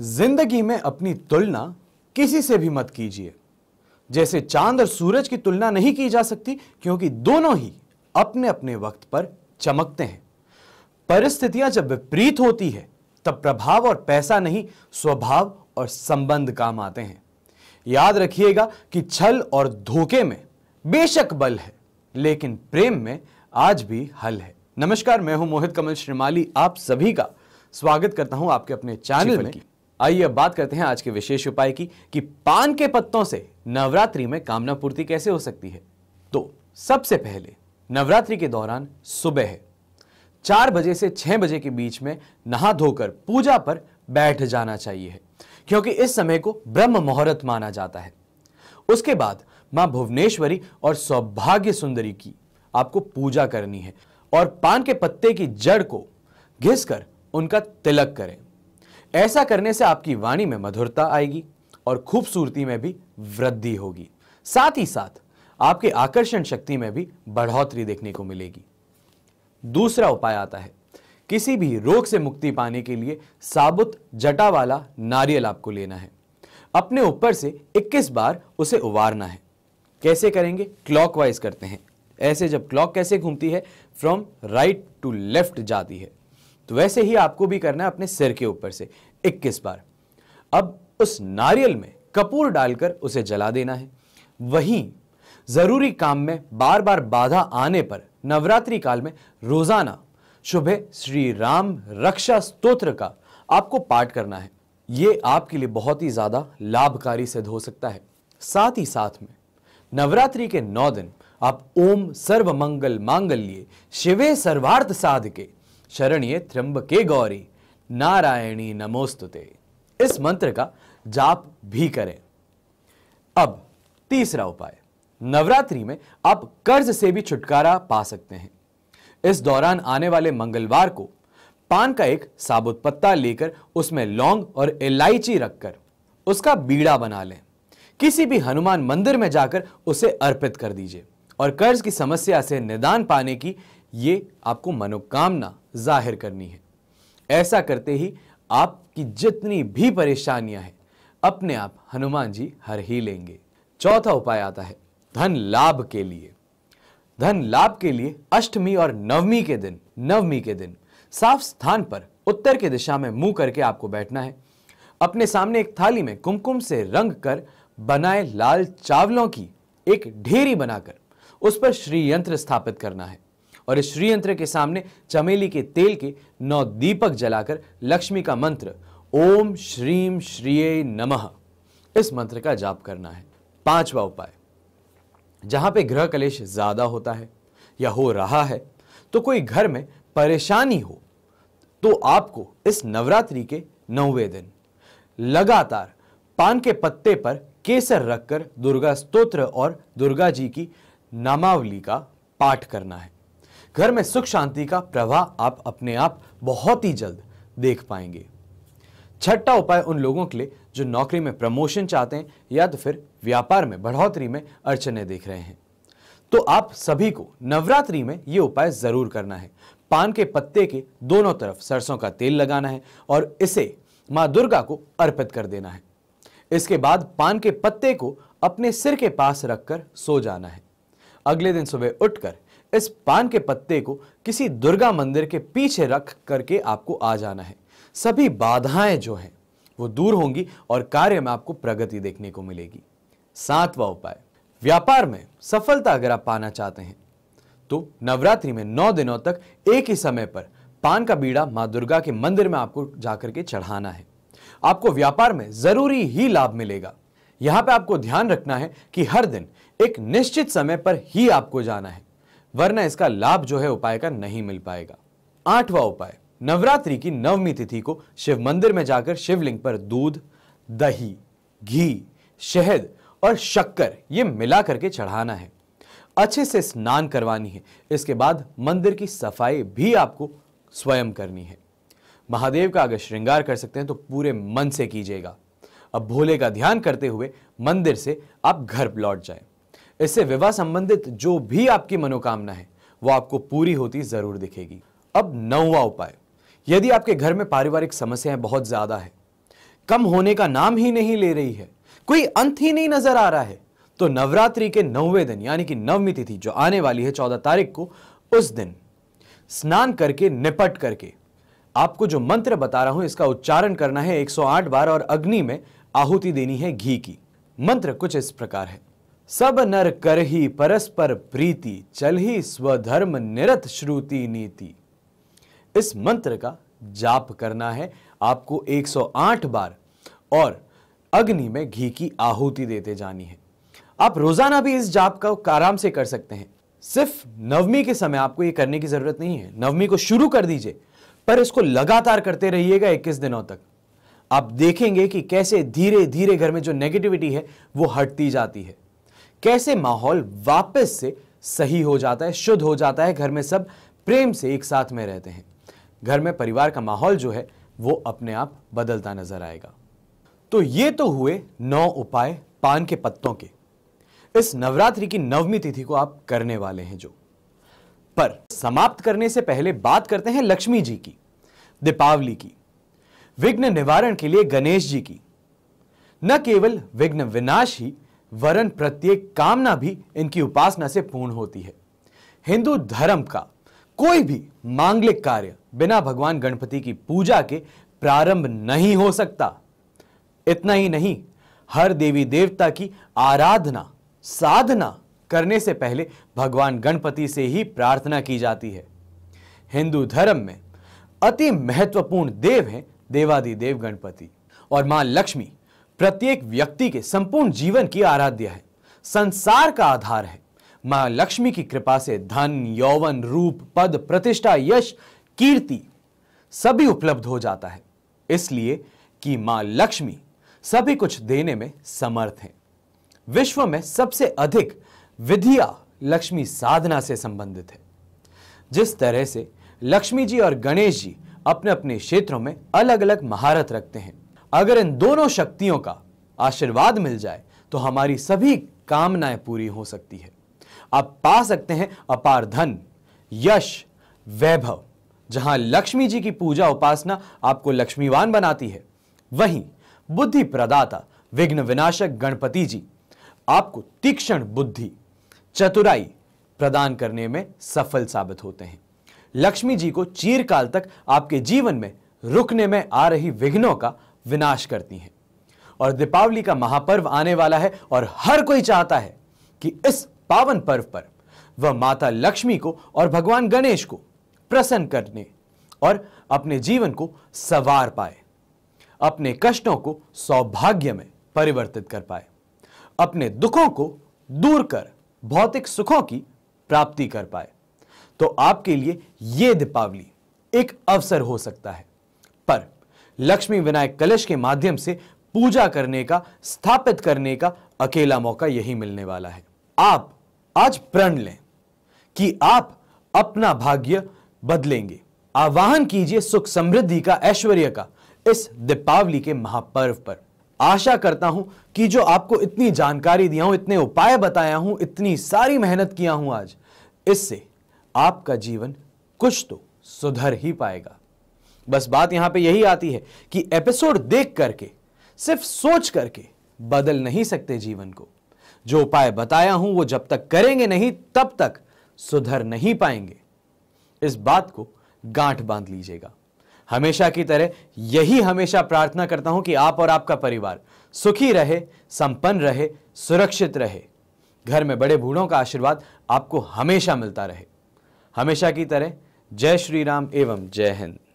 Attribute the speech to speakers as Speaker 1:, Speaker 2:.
Speaker 1: जिंदगी में अपनी तुलना किसी से भी मत कीजिए जैसे चांद और सूरज की तुलना नहीं की जा सकती क्योंकि दोनों ही अपने अपने वक्त पर चमकते हैं परिस्थितियां जब विपरीत होती है तब प्रभाव और पैसा नहीं स्वभाव और संबंध काम आते हैं याद रखिएगा कि छल और धोखे में बेशक बल है लेकिन प्रेम में आज भी हल है नमस्कार मैं हूं मोहित कमल श्रीमाली आप सभी का स्वागत करता हूं आपके अपने चैनल में आइए अब बात करते हैं आज के विशेष उपाय की कि पान के पत्तों से नवरात्रि में कामना पूर्ति कैसे हो सकती है तो सबसे पहले नवरात्रि के दौरान सुबह है चार बजे से छह बजे के बीच में नहा धोकर पूजा पर बैठ जाना चाहिए है क्योंकि इस समय को ब्रह्म मुहूर्त माना जाता है उसके बाद मां भुवनेश्वरी और सौभाग्य सुंदरी की आपको पूजा करनी है और पान के पत्ते की जड़ को घिसकर उनका तिलक करें ऐसा करने से आपकी वाणी में मधुरता आएगी और खूबसूरती में भी वृद्धि होगी साथ ही साथ आपके आकर्षण शक्ति में भी बढ़ोतरी देखने को मिलेगी दूसरा उपाय आता है किसी भी रोग से मुक्ति पाने के लिए साबुत जटा वाला नारियल आपको लेना है अपने ऊपर से 21 बार उसे उबारना है कैसे करेंगे क्लॉकवाइज करते हैं ऐसे जब क्लॉक कैसे घूमती है फ्रॉम राइट टू लेफ्ट जाती है तो वैसे ही आपको भी करना है अपने सिर के ऊपर से 21 बार अब उस नारियल में कपूर डालकर उसे जला देना है वहीं जरूरी काम में बार बार बाधा आने पर नवरात्रि काल में रोजाना सुबह श्री राम रक्षा स्तोत्र का आपको पाठ करना है ये आपके लिए बहुत ही ज्यादा लाभकारी सिद्ध हो सकता है साथ ही साथ में नवरात्रि के नौ दिन आप ओम सर्व मंगल मांगल्य शिवे सर्वार्थ साध के शरणिये त्र्यंबके गौरी नारायणी नमोस्तुते इस मंत्र का जाप भी करें अब तीसरा उपाय नवरात्रि में आप कर्ज से भी छुटकारा पा सकते हैं इस दौरान आने वाले मंगलवार को पान का एक साबुत पत्ता लेकर उसमें लौंग और इलायची रखकर उसका बीड़ा बना लें किसी भी हनुमान मंदिर में जाकर उसे अर्पित कर दीजिए और कर्ज की समस्या से निदान पाने की ये आपको मनोकामना जाहिर करनी है ऐसा करते ही आपकी जितनी भी परेशानियां हैं अपने आप हनुमान जी हर ही लेंगे चौथा उपाय आता है धन लाभ के लिए धन लाभ के लिए अष्टमी और नवमी के दिन नवमी के दिन साफ स्थान पर उत्तर की दिशा में मुंह करके आपको बैठना है अपने सामने एक थाली में कुमकुम से रंग कर बनाए लाल चावलों की एक ढेरी बनाकर उस पर श्री यंत्र स्थापित करना है और इस श्रीयंत्र के सामने चमेली के तेल के नौ दीपक जलाकर लक्ष्मी का मंत्र ओम श्रीम श्री नमः इस मंत्र का जाप करना है पांचवा उपाय जहां पे ग्रह कलेश ज्यादा होता है या हो रहा है तो कोई घर में परेशानी हो तो आपको इस नवरात्रि के नौवे दिन लगातार पान के पत्ते पर केसर रखकर दुर्गा स्तोत्र और दुर्गा जी की नामावली का पाठ करना है घर में सुख शांति का प्रवाह आप अपने आप बहुत ही जल्द देख पाएंगे छठा उपाय उन लोगों के लिए जो नौकरी में प्रमोशन चाहते हैं या तो फिर व्यापार में बढ़ोतरी में अड़चने देख रहे हैं तो आप सभी को नवरात्रि में ये उपाय जरूर करना है पान के पत्ते के दोनों तरफ सरसों का तेल लगाना है और इसे माँ दुर्गा को अर्पित कर देना है इसके बाद पान के पत्ते को अपने सिर के पास रखकर सो जाना है अगले दिन सुबह उठकर इस पान के पत्ते को किसी दुर्गा मंदिर के पीछे रख करके आपको आ जाना है सभी बाधाएं जो हैं वो दूर होंगी और कार्य में आपको प्रगति देखने को मिलेगी सातवां उपाय व्यापार में सफलता अगर आप पाना चाहते हैं तो नवरात्रि में नौ दिनों तक एक ही समय पर पान का बीड़ा माँ दुर्गा के मंदिर में आपको जाकर के चढ़ाना है आपको व्यापार में जरूरी ही लाभ मिलेगा यहां पे आपको ध्यान रखना है कि हर दिन एक निश्चित समय पर ही आपको जाना है वरना इसका लाभ जो है उपाय का नहीं मिल पाएगा आठवां उपाय नवरात्रि की नवमी तिथि को शिव मंदिर में जाकर शिवलिंग पर दूध दही घी शहद और शक्कर ये मिला करके चढ़ाना है अच्छे से स्नान करवानी है इसके बाद मंदिर की सफाई भी आपको स्वयं करनी है महादेव का अगर श्रृंगार कर सकते हैं तो पूरे मन से कीजिएगा अब भोले का ध्यान करते हुए मंदिर से आप घर लौट जाएं। इससे विवाह संबंधित जो भी आपकी मनोकामना है वो आपको पूरी होती जरूर दिखेगी अब नौवा उपाय यदि आपके घर में पारिवारिक समस्याएं बहुत ज्यादा है कम होने का नाम ही नहीं ले रही है कोई अंत ही नहीं नजर आ रहा है तो नवरात्रि के नौवे दिन यानी कि नवमी तिथि जो आने वाली है चौदह तारीख को उस दिन स्नान करके निपट करके आपको जो मंत्र बता रहा हूं इसका उच्चारण करना है 108 बार और अग्नि में आहुति देनी है घी की मंत्र कुछ इस प्रकार है सब नर कर ही परस्पर प्रीति चल ही स्वधर्म निरत श्रुति नीति इस मंत्र का जाप करना है आपको 108 बार और अग्नि में घी की आहुति देते जानी है आप रोजाना भी इस जाप का आराम से कर सकते हैं सिर्फ नवमी के समय आपको यह करने की जरूरत नहीं है नवमी को शुरू कर दीजिए पर इसको लगातार करते रहिएगा 21 दिनों तक आप देखेंगे कि कैसे धीरे धीरे घर में जो नेगेटिविटी है वो हटती जाती है कैसे माहौल वापस से सही हो जाता है शुद्ध हो जाता है घर में सब प्रेम से एक साथ में रहते हैं घर में परिवार का माहौल जो है वो अपने आप बदलता नजर आएगा तो ये तो हुए नौ उपाय पान के पत्तों के इस नवरात्रि की नवमी तिथि को आप करने वाले हैं जो पर समाप्त करने से पहले बात करते हैं लक्ष्मी जी की दीपावली की विघ्न निवारण के लिए गणेश जी की न केवल विघ्न विनाश ही वरन प्रत्येक कामना भी इनकी उपासना से पूर्ण होती है हिंदू धर्म का कोई भी मांगलिक कार्य बिना भगवान गणपति की पूजा के प्रारंभ नहीं हो सकता इतना ही नहीं हर देवी देवता की आराधना साधना करने से पहले भगवान गणपति से ही प्रार्थना की जाती है हिंदू धर्म में अति महत्वपूर्ण देव हैं देव गणपति और मां लक्ष्मी प्रत्येक व्यक्ति के संपूर्ण जीवन की आराध्य है संसार का आधार है मां लक्ष्मी की कृपा से धन यौवन रूप पद प्रतिष्ठा यश कीर्ति सभी उपलब्ध हो जाता है इसलिए कि मां लक्ष्मी सभी कुछ देने में समर्थ है विश्व में सबसे अधिक विधिया लक्ष्मी साधना से संबंधित है जिस तरह से लक्ष्मी जी और गणेश जी अपने अपने क्षेत्रों में अलग अलग महारत रखते हैं अगर इन दोनों शक्तियों का आशीर्वाद मिल जाए तो हमारी सभी कामनाएं पूरी हो सकती है आप पा सकते हैं अपार धन यश वैभव जहां लक्ष्मी जी की पूजा उपासना आपको लक्ष्मीवान बनाती है वहीं बुद्धि प्रदाता विघ्न विनाशक गणपति जी आपको तीक्ष्ण बुद्धि चतुराई प्रदान करने में सफल साबित होते हैं लक्ष्मी जी को चीरकाल तक आपके जीवन में रुकने में आ रही विघ्नों का विनाश करती हैं और दीपावली का महापर्व आने वाला है और हर कोई चाहता है कि इस पावन पर्व पर वह माता लक्ष्मी को और भगवान गणेश को प्रसन्न करने और अपने जीवन को सवार पाए अपने कष्टों को सौभाग्य में परिवर्तित कर पाए अपने दुखों को दूर कर भौतिक सुखों की प्राप्ति कर पाए तो आपके लिए यह दीपावली एक अवसर हो सकता है पर लक्ष्मी विनायक कलश के माध्यम से पूजा करने का स्थापित करने का अकेला मौका यही मिलने वाला है आप आज प्रण लें कि आप अपना भाग्य बदलेंगे आवाहन कीजिए सुख समृद्धि का ऐश्वर्य का इस दीपावली के महापर्व पर आशा करता हूं कि जो आपको इतनी जानकारी दिया हूं इतने उपाय बताया हूं इतनी सारी मेहनत किया हूं आज इससे आपका जीवन कुछ तो सुधर ही पाएगा बस बात यहां पे यही आती है कि एपिसोड देख करके सिर्फ सोच करके बदल नहीं सकते जीवन को जो उपाय बताया हूं वो जब तक करेंगे नहीं तब तक सुधर नहीं पाएंगे इस बात को गांठ बांध लीजिएगा हमेशा की तरह यही हमेशा प्रार्थना करता हूं कि आप और आपका परिवार सुखी रहे संपन्न रहे सुरक्षित रहे घर में बड़े बूढ़ों का आशीर्वाद आपको हमेशा मिलता रहे हमेशा की तरह जय श्री राम एवं जय हिंद